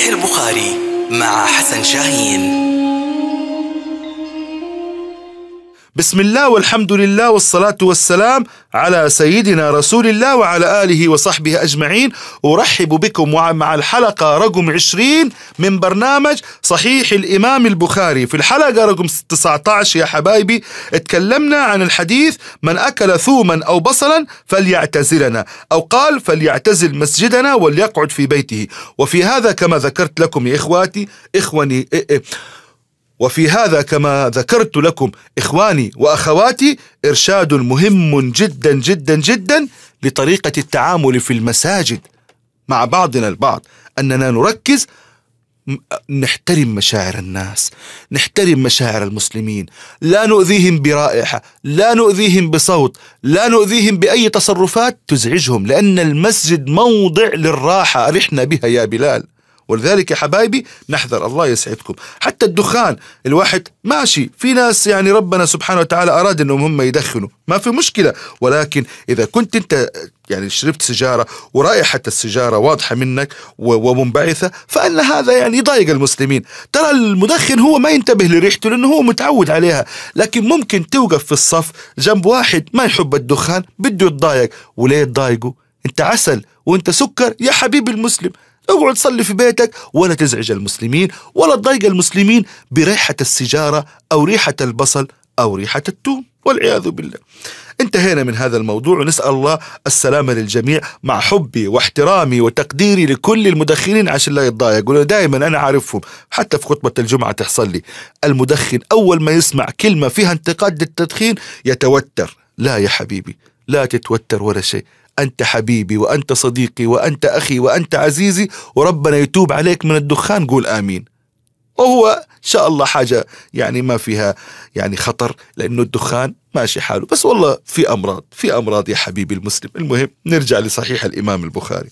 صحيح البخاري مع حسن شاهين بسم الله والحمد لله والصلاة والسلام على سيدنا رسول الله وعلى آله وصحبه أجمعين أرحب بكم مع الحلقة رقم 20 من برنامج صحيح الإمام البخاري في الحلقة رقم 19 يا حبايبي اتكلمنا عن الحديث من أكل ثوما أو بصلا فليعتزلنا أو قال فليعتزل مسجدنا وليقعد في بيته وفي هذا كما ذكرت لكم يا إخواتي إخواني إيه إيه وفي هذا كما ذكرت لكم إخواني وأخواتي إرشاد مهم جدا جدا جدا لطريقة التعامل في المساجد مع بعضنا البعض أننا نركز نحترم مشاعر الناس نحترم مشاعر المسلمين لا نؤذيهم برائحة لا نؤذيهم بصوت لا نؤذيهم بأي تصرفات تزعجهم لأن المسجد موضع للراحة رحنا بها يا بلال ولذلك يا حبايبي نحذر الله يسعدكم حتى الدخان الواحد ماشي في ناس يعني ربنا سبحانه وتعالى أراد أنهم هم يدخنوا ما في مشكلة ولكن إذا كنت أنت يعني شربت سيجارة ورائحة السيجارة واضحة منك ومنبعثة فأن هذا يعني يضايق المسلمين ترى المدخن هو ما ينتبه لريحته لأنه هو متعود عليها لكن ممكن توقف في الصف جنب واحد ما يحب الدخان بده يتضايق وليه يتضايقه انت عسل وانت سكر يا حبيبي المسلم اقعد صلي في بيتك ولا تزعج المسلمين ولا تضايق المسلمين بريحة السجارة أو ريحة البصل أو ريحة التوم والعياذ بالله انتهينا من هذا الموضوع ونسأل الله السلامة للجميع مع حبي واحترامي وتقديري لكل المدخنين عشان لا يتضايقوا دائما أنا عارفهم حتى في خطبة الجمعة تحصل لي المدخن أول ما يسمع كلمة فيها انتقاد للتدخين يتوتر لا يا حبيبي لا تتوتر ولا شيء أنت حبيبي وأنت صديقي وأنت أخي وأنت عزيزي وربنا يتوب عليك من الدخان قول آمين وهو إن شاء الله حاجة يعني ما فيها يعني خطر لأنه الدخان ماشي حاله بس والله في أمراض في أمراض يا حبيبي المسلم المهم نرجع لصحيح الإمام البخاري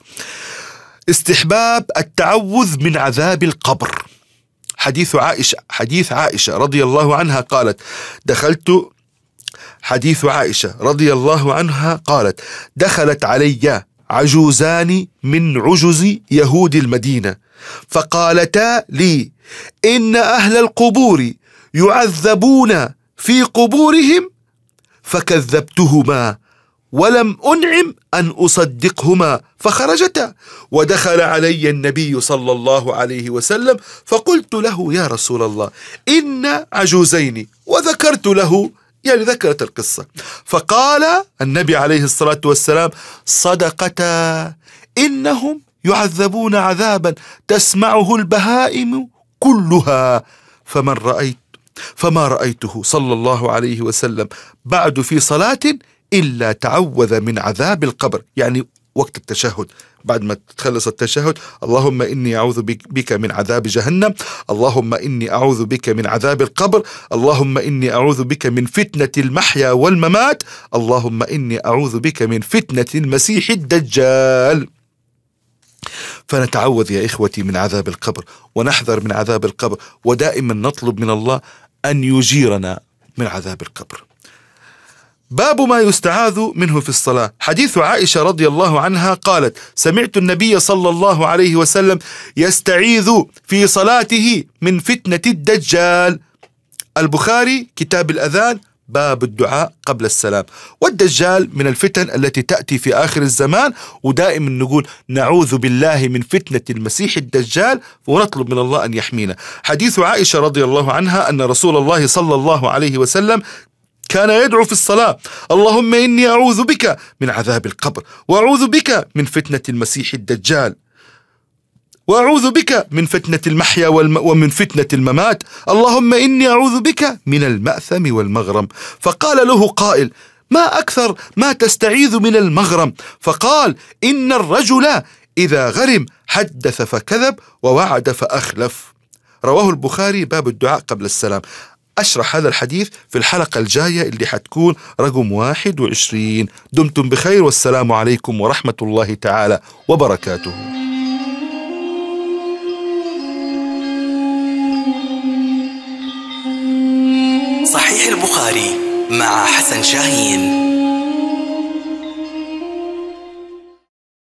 استحباب التعوذ من عذاب القبر حديث عائشة حديث عائشة رضي الله عنها قالت دخلت حديث عائشة رضي الله عنها قالت دخلت علي عجوزان من عجز يهود المدينة فقالتا لي إن أهل القبور يعذبون في قبورهم فكذبتهما ولم أنعم أن أصدقهما فخرجتا ودخل علي النبي صلى الله عليه وسلم فقلت له يا رسول الله إن عجوزين وذكرت له يعني ذكرت القصة فقال النبي عليه الصلاة والسلام صدقتا إنهم يعذبون عذابا تسمعه البهائم كلها فمن رأيت فما رأيته صلى الله عليه وسلم بعد في صلاة إلا تعوذ من عذاب القبر يعني وقت التشهد بعد ما تخلص التشهد اللهم إني أعوذ بك من عذاب جهنم اللهم إني أعوذ بك من عذاب القبر اللهم إني أعوذ بك من فتنة المحيا والممات اللهم إني أعوذ بك من فتنة المسيح الدجال فنتعوذ يا إخوتي من عذاب القبر ونحذر من عذاب القبر ودائما نطلب من الله أن يجيرنا من عذاب القبر باب ما يستعاذ منه في الصلاة حديث عائشة رضي الله عنها قالت سمعت النبي صلى الله عليه وسلم يستعيذ في صلاته من فتنة الدجال البخاري كتاب الأذان باب الدعاء قبل السلام والدجال من الفتن التي تأتي في آخر الزمان ودائما نقول نعوذ بالله من فتنة المسيح الدجال ونطلب من الله أن يحمينا حديث عائشة رضي الله عنها أن رسول الله صلى الله عليه وسلم كان يدعو في الصلاة اللهم إني أعوذ بك من عذاب القبر وأعوذ بك من فتنة المسيح الدجال وأعوذ بك من فتنة المحيا والم... ومن فتنة الممات اللهم إني أعوذ بك من المأثم والمغرم فقال له قائل ما أكثر ما تستعيذ من المغرم فقال إن الرجل إذا غرم حدث فكذب ووعد فأخلف رواه البخاري باب الدعاء قبل السلام أشرح هذا الحديث في الحلقة الجاية اللي حتكون رقم 21 دمتم بخير والسلام عليكم ورحمة الله تعالى وبركاته صحيح البخاري مع حسن شاهين